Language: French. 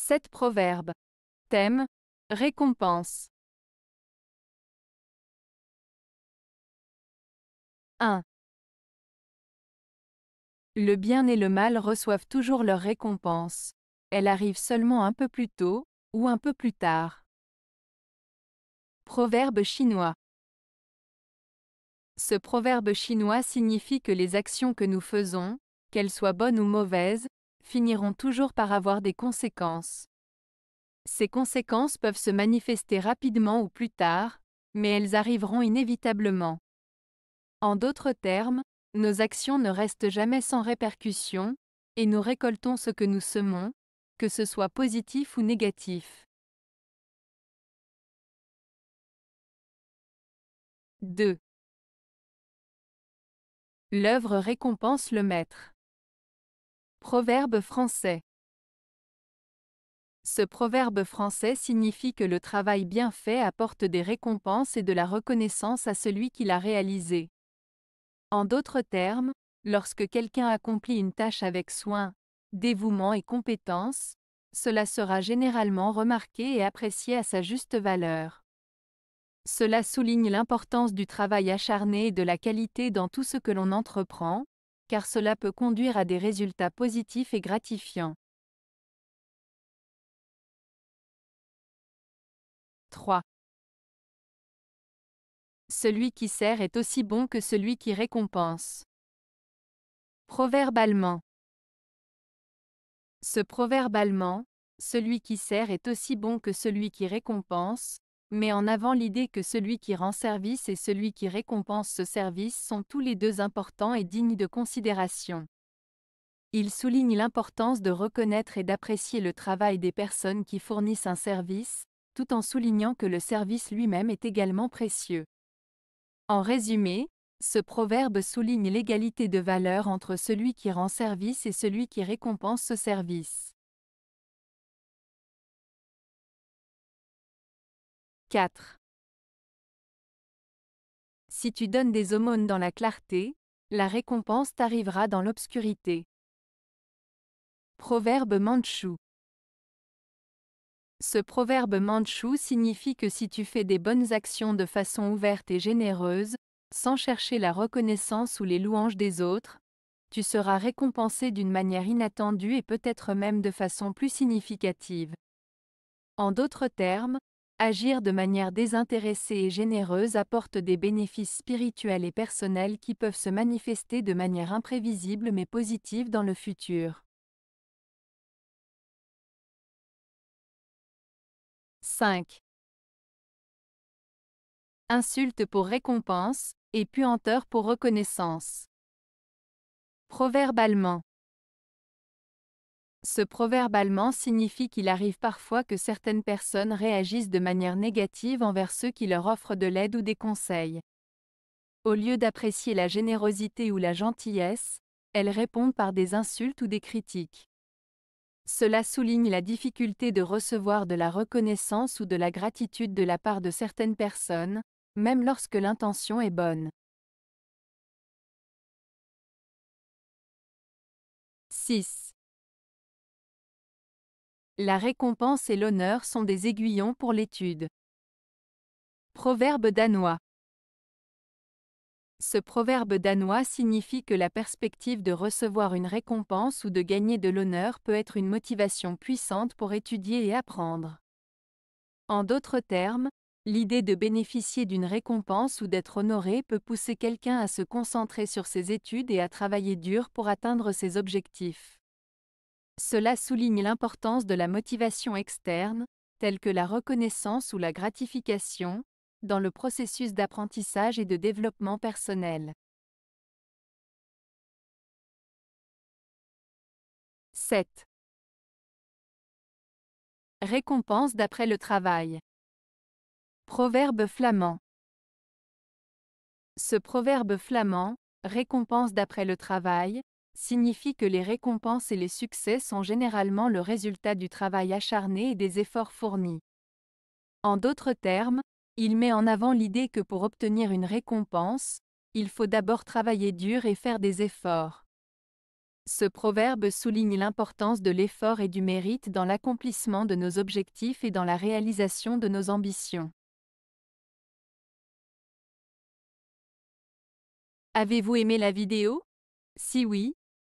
7 proverbes. Thème Récompense. 1. Le bien et le mal reçoivent toujours leur récompense. Elle arrive seulement un peu plus tôt, ou un peu plus tard. Proverbe chinois. Ce proverbe chinois signifie que les actions que nous faisons, qu'elles soient bonnes ou mauvaises, finiront toujours par avoir des conséquences. Ces conséquences peuvent se manifester rapidement ou plus tard, mais elles arriveront inévitablement. En d'autres termes, nos actions ne restent jamais sans répercussions, et nous récoltons ce que nous semons, que ce soit positif ou négatif. 2. L'œuvre récompense le maître. Proverbe français. Ce proverbe français signifie que le travail bien fait apporte des récompenses et de la reconnaissance à celui qui l'a réalisé. En d'autres termes, lorsque quelqu'un accomplit une tâche avec soin, dévouement et compétence, cela sera généralement remarqué et apprécié à sa juste valeur. Cela souligne l'importance du travail acharné et de la qualité dans tout ce que l'on entreprend, car cela peut conduire à des résultats positifs et gratifiants. 3. Celui qui sert est aussi bon que celui qui récompense. Proverbe allemand. Ce proverbe allemand, celui qui sert est aussi bon que celui qui récompense, met en avant l'idée que celui qui rend service et celui qui récompense ce service sont tous les deux importants et dignes de considération. Il souligne l'importance de reconnaître et d'apprécier le travail des personnes qui fournissent un service, tout en soulignant que le service lui-même est également précieux. En résumé, ce proverbe souligne l'égalité de valeur entre celui qui rend service et celui qui récompense ce service. 4. Si tu donnes des aumônes dans la clarté, la récompense t'arrivera dans l'obscurité. Proverbe mandchou. Ce proverbe mandchou signifie que si tu fais des bonnes actions de façon ouverte et généreuse, sans chercher la reconnaissance ou les louanges des autres, tu seras récompensé d'une manière inattendue et peut-être même de façon plus significative. En d'autres termes, Agir de manière désintéressée et généreuse apporte des bénéfices spirituels et personnels qui peuvent se manifester de manière imprévisible mais positive dans le futur. 5. Insulte pour récompense, et puanteur pour reconnaissance. Proverbe allemand. Ce proverbe allemand signifie qu'il arrive parfois que certaines personnes réagissent de manière négative envers ceux qui leur offrent de l'aide ou des conseils. Au lieu d'apprécier la générosité ou la gentillesse, elles répondent par des insultes ou des critiques. Cela souligne la difficulté de recevoir de la reconnaissance ou de la gratitude de la part de certaines personnes, même lorsque l'intention est bonne. 6. La récompense et l'honneur sont des aiguillons pour l'étude. Proverbe danois. Ce proverbe danois signifie que la perspective de recevoir une récompense ou de gagner de l'honneur peut être une motivation puissante pour étudier et apprendre. En d'autres termes, l'idée de bénéficier d'une récompense ou d'être honoré peut pousser quelqu'un à se concentrer sur ses études et à travailler dur pour atteindre ses objectifs. Cela souligne l'importance de la motivation externe, telle que la reconnaissance ou la gratification, dans le processus d'apprentissage et de développement personnel. 7. Récompense d'après le travail. Proverbe flamand. Ce proverbe flamand, récompense d'après le travail, signifie que les récompenses et les succès sont généralement le résultat du travail acharné et des efforts fournis. En d'autres termes, il met en avant l'idée que pour obtenir une récompense, il faut d'abord travailler dur et faire des efforts. Ce proverbe souligne l'importance de l'effort et du mérite dans l'accomplissement de nos objectifs et dans la réalisation de nos ambitions. Avez-vous aimé la vidéo Si oui,